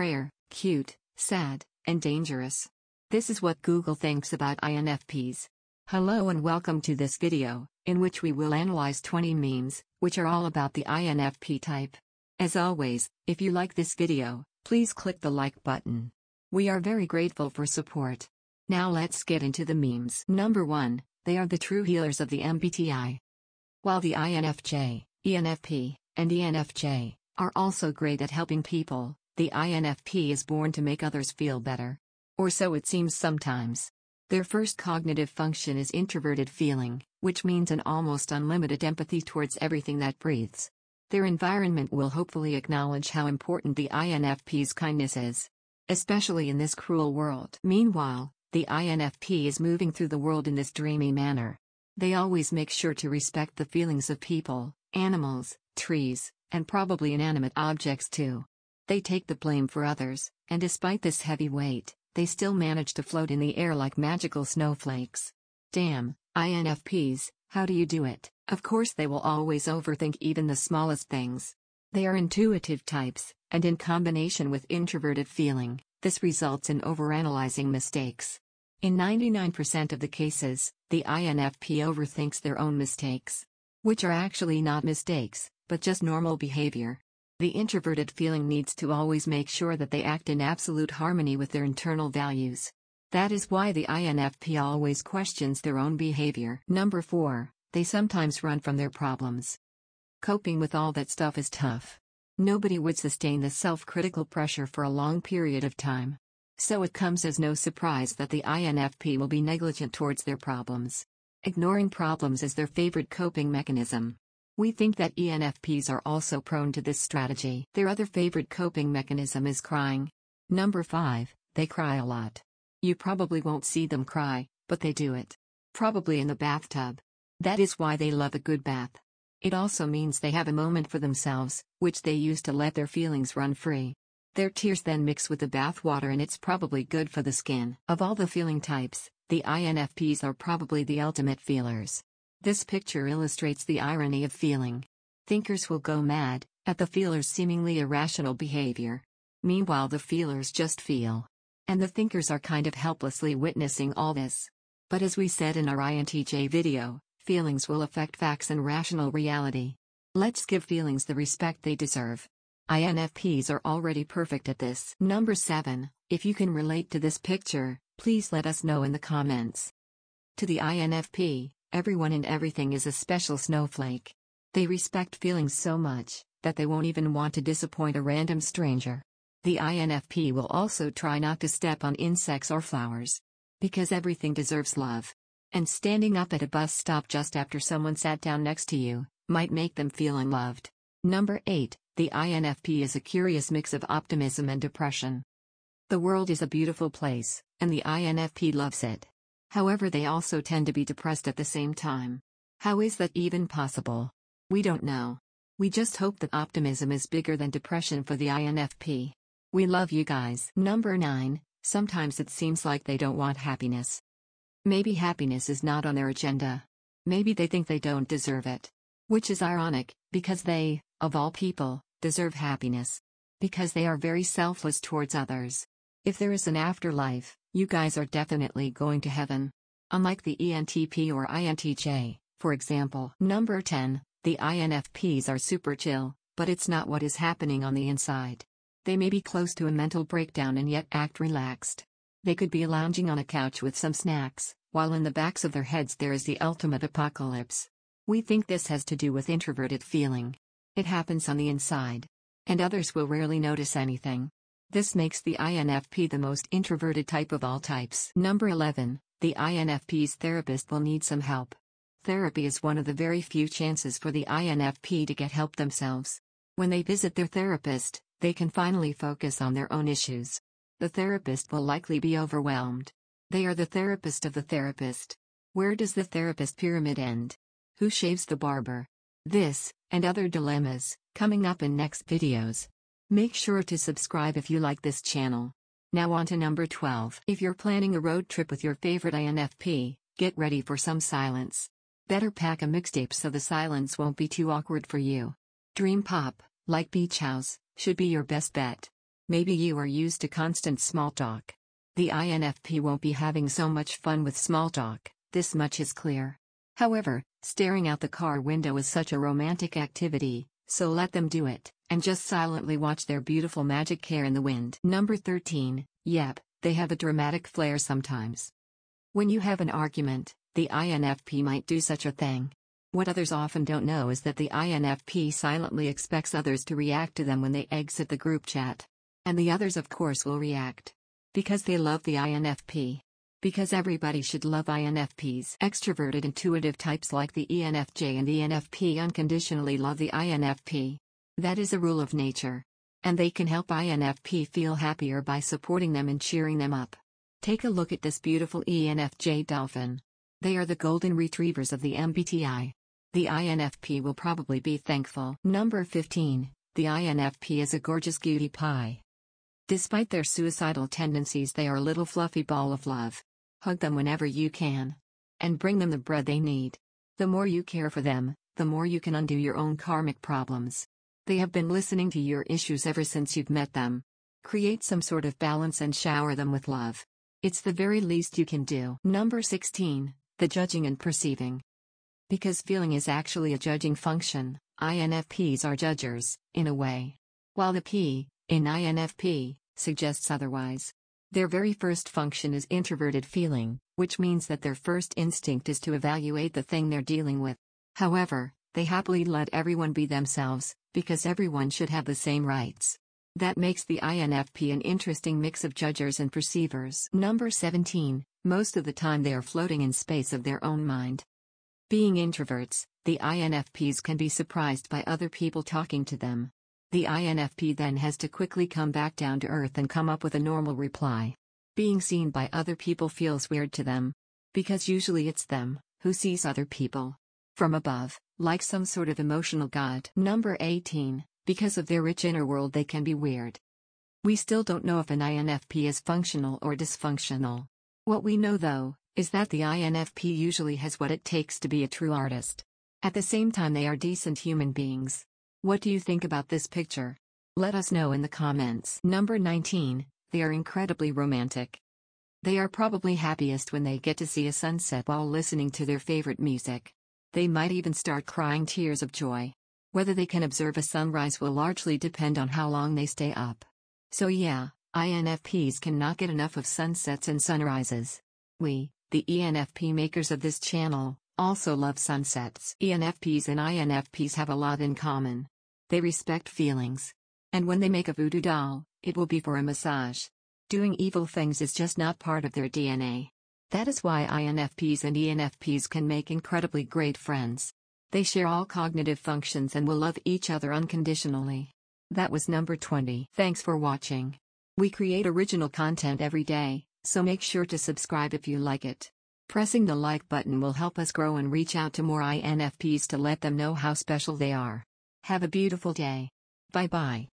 rare, cute, sad, and dangerous. This is what Google thinks about INFPs. Hello and welcome to this video, in which we will analyze 20 memes, which are all about the INFP type. As always, if you like this video, please click the like button. We are very grateful for support. Now let's get into the memes. Number 1, they are the true healers of the MBTI. While the INFJ, ENFP, and ENFJ are also great at helping people, the INFP is born to make others feel better. Or so it seems sometimes. Their first cognitive function is introverted feeling, which means an almost unlimited empathy towards everything that breathes. Their environment will hopefully acknowledge how important the INFP's kindness is. Especially in this cruel world. Meanwhile, the INFP is moving through the world in this dreamy manner. They always make sure to respect the feelings of people, animals, trees, and probably inanimate objects too. They take the blame for others, and despite this heavy weight, they still manage to float in the air like magical snowflakes. Damn, INFPs, how do you do it? Of course, they will always overthink even the smallest things. They are intuitive types, and in combination with introverted feeling, this results in overanalyzing mistakes. In 99% of the cases, the INFP overthinks their own mistakes, which are actually not mistakes, but just normal behavior. The introverted feeling needs to always make sure that they act in absolute harmony with their internal values. That is why the INFP always questions their own behavior. Number 4, they sometimes run from their problems. Coping with all that stuff is tough. Nobody would sustain the self critical pressure for a long period of time. So it comes as no surprise that the INFP will be negligent towards their problems. Ignoring problems is their favorite coping mechanism. We think that ENFPs are also prone to this strategy. Their other favorite coping mechanism is crying. Number 5, they cry a lot. You probably won't see them cry, but they do it. Probably in the bathtub. That is why they love a good bath. It also means they have a moment for themselves, which they use to let their feelings run free. Their tears then mix with the bath water and it's probably good for the skin. Of all the feeling types, the INFPs are probably the ultimate feelers. This picture illustrates the irony of feeling. Thinkers will go mad at the feeler's seemingly irrational behavior. Meanwhile, the feelers just feel. And the thinkers are kind of helplessly witnessing all this. But as we said in our INTJ video, feelings will affect facts and rational reality. Let's give feelings the respect they deserve. INFPs are already perfect at this. Number 7. If you can relate to this picture, please let us know in the comments. To the INFP, Everyone and everything is a special snowflake. They respect feelings so much that they won't even want to disappoint a random stranger. The INFP will also try not to step on insects or flowers. Because everything deserves love. And standing up at a bus stop just after someone sat down next to you might make them feel unloved. Number 8 The INFP is a curious mix of optimism and depression. The world is a beautiful place, and the INFP loves it. However, they also tend to be depressed at the same time. How is that even possible? We don't know. We just hope that optimism is bigger than depression for the INFP. We love you guys. Number 9 Sometimes it seems like they don't want happiness. Maybe happiness is not on their agenda. Maybe they think they don't deserve it. Which is ironic, because they, of all people, deserve happiness. Because they are very selfless towards others. If there is an afterlife, you guys are definitely going to heaven. Unlike the ENTP or INTJ, for example. Number 10, the INFPs are super chill, but it's not what is happening on the inside. They may be close to a mental breakdown and yet act relaxed. They could be lounging on a couch with some snacks, while in the backs of their heads there is the ultimate apocalypse. We think this has to do with introverted feeling. It happens on the inside. And others will rarely notice anything. This makes the INFP the most introverted type of all types. Number 11, the INFP's therapist will need some help. Therapy is one of the very few chances for the INFP to get help themselves. When they visit their therapist, they can finally focus on their own issues. The therapist will likely be overwhelmed. They are the therapist of the therapist. Where does the therapist pyramid end? Who shaves the barber? This, and other dilemmas, coming up in next videos. Make sure to subscribe if you like this channel. Now on to number 12. If you're planning a road trip with your favorite INFP, get ready for some silence. Better pack a mixtape so the silence won't be too awkward for you. Dream pop, like Beach House, should be your best bet. Maybe you are used to constant small talk. The INFP won't be having so much fun with small talk, this much is clear. However, staring out the car window is such a romantic activity, so let them do it, and just silently watch their beautiful magic hair in the wind. Number 13, yep, they have a dramatic flair sometimes. When you have an argument, the INFP might do such a thing. What others often don't know is that the INFP silently expects others to react to them when they exit the group chat. And the others, of course, will react. Because they love the INFP. Because everybody should love INFPs. Extroverted intuitive types like the ENFJ and ENFP unconditionally love the INFP. That is a rule of nature. And they can help INFP feel happier by supporting them and cheering them up. Take a look at this beautiful ENFJ dolphin. They are the golden retrievers of the MBTI. The INFP will probably be thankful. Number 15. The INFP is a gorgeous cutie pie. Despite their suicidal tendencies, they are a little fluffy ball of love. Hug them whenever you can. And bring them the bread they need. The more you care for them, the more you can undo your own karmic problems. They have been listening to your issues ever since you've met them. Create some sort of balance and shower them with love. It's the very least you can do. Number 16 The Judging and Perceiving. Because feeling is actually a judging function, INFPs are judgers, in a way. While the P, in INFP, suggests otherwise. Their very first function is introverted feeling, which means that their first instinct is to evaluate the thing they're dealing with. However, they happily let everyone be themselves, because everyone should have the same rights. That makes the INFP an interesting mix of judgers and perceivers. Number 17, most of the time they are floating in space of their own mind. Being introverts, the INFPs can be surprised by other people talking to them. The INFP then has to quickly come back down to earth and come up with a normal reply. Being seen by other people feels weird to them. Because usually it's them who sees other people from above, like some sort of emotional god. Number 18 Because of their rich inner world, they can be weird. We still don't know if an INFP is functional or dysfunctional. What we know, though, is that the INFP usually has what it takes to be a true artist. At the same time, they are decent human beings. What do you think about this picture? Let us know in the comments. Number 19. They are incredibly romantic. They are probably happiest when they get to see a sunset while listening to their favorite music. They might even start crying tears of joy. Whether they can observe a sunrise will largely depend on how long they stay up. So yeah, INFPs cannot get enough of sunsets and sunrises. We, the ENFP makers of this channel, also love sunsets. ENFPs and INFPs have a lot in common. They respect feelings. And when they make a voodoo doll, it will be for a massage. Doing evil things is just not part of their DNA. That is why INFPs and ENFPs can make incredibly great friends. They share all cognitive functions and will love each other unconditionally. That was number 20. Thanks for watching. We create original content every day, so make sure to subscribe if you like it. Pressing the like button will help us grow and reach out to more INFPs to let them know how special they are. Have a beautiful day. Bye bye.